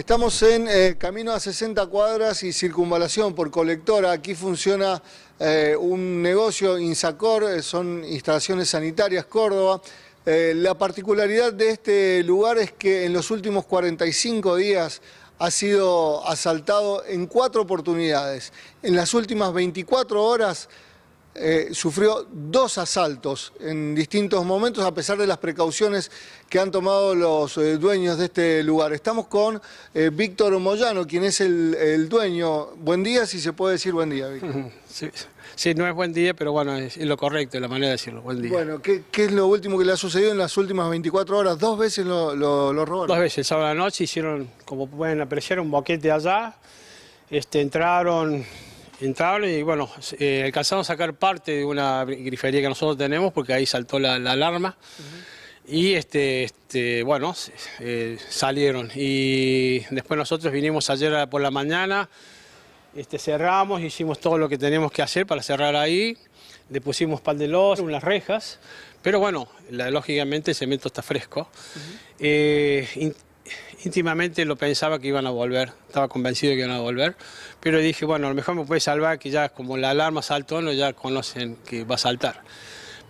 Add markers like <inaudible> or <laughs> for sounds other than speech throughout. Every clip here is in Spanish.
Estamos en eh, camino a 60 cuadras y circunvalación por colectora. Aquí funciona eh, un negocio, Insacor, eh, son instalaciones sanitarias Córdoba. la particularidad de este lugar es que en los últimos 45 días ha sido asaltado en cuatro oportunidades. En las últimas 24 horas eh, sufrió dos asaltos en distintos momentos a pesar de las precauciones que han tomado los eh, dueños de este lugar. Estamos con eh, Víctor Moyano, quien es el, dueño. Buen día, si se puede decir buen día, Víctor. <laughs> Sí, no es buen día, pero bueno, es, lo correcto, la manera de decirlo, buen día. Bueno, ¿qué, es lo último que le ha sucedido en las últimas 24 horas? Dos veces lo, lo, robaron. Dos veces, sábado la noche hicieron, como pueden apreciar, un boquete allá, este, entraron Entraron y bueno, eh, alcanzaron a sacar parte de una grifería que nosotros tenemos porque ahí saltó la, alarma y este, este bueno, eh, salieron y después nosotros vinimos ayer por la mañana, este, cerramos, hicimos todo lo que teníamos que hacer para cerrar ahí, le pusimos pal de los, unas rejas, pero bueno, lógicamente el cemento está fresco íntimamente lo pensaba que iban a volver, estaba convencido que iban a volver, pero dije, bueno, a lo mejor me puede salvar que ya como la alarma saltó, no ya conocen que va a saltar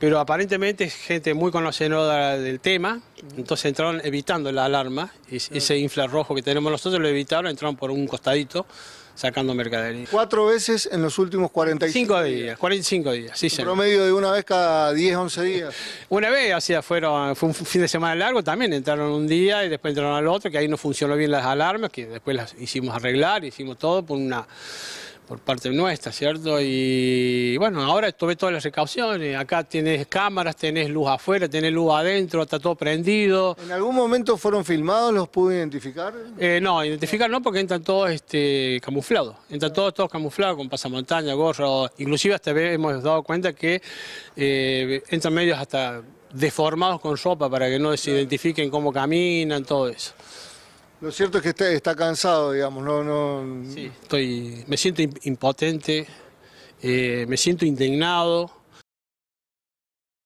pero aparentemente es gente muy conocedora del tema, entonces entraron evitando la alarma, ese infrarrojo que tenemos nosotros lo evitaron, entraron por un costadito sacando mercadería. Cuatro veces en los últimos 45 Cinco días. 45 días, sí, señor. Promedio de una vez cada 10, 11 días. <laughs> Una vez, o fueron, fue un fin de semana largo también, entraron un día y después entraron al otro, que ahí no funcionó bien las alarmas, que después las hicimos arreglar, hicimos todo por una por parte nuestra, ¿cierto? Y bueno, ahora tomé todas las precauciones. Acá tienes cámaras, tenés luz afuera, tenés luz adentro, está todo prendido. ¿En algún momento fueron filmados? ¿Los pude identificar? Eh, no, identificar no, porque entran todos este, camuflados. Entran todos, todos camuflados con pasamontaña, gorro. Inclusive hasta hemos dado cuenta que eh, entran medios hasta deformados con ropa para que no se identifiquen cómo caminan, todo eso. Lo cierto es que está, cansado, digamos, no, no... estoy, me siento impotente, eh, me siento indignado,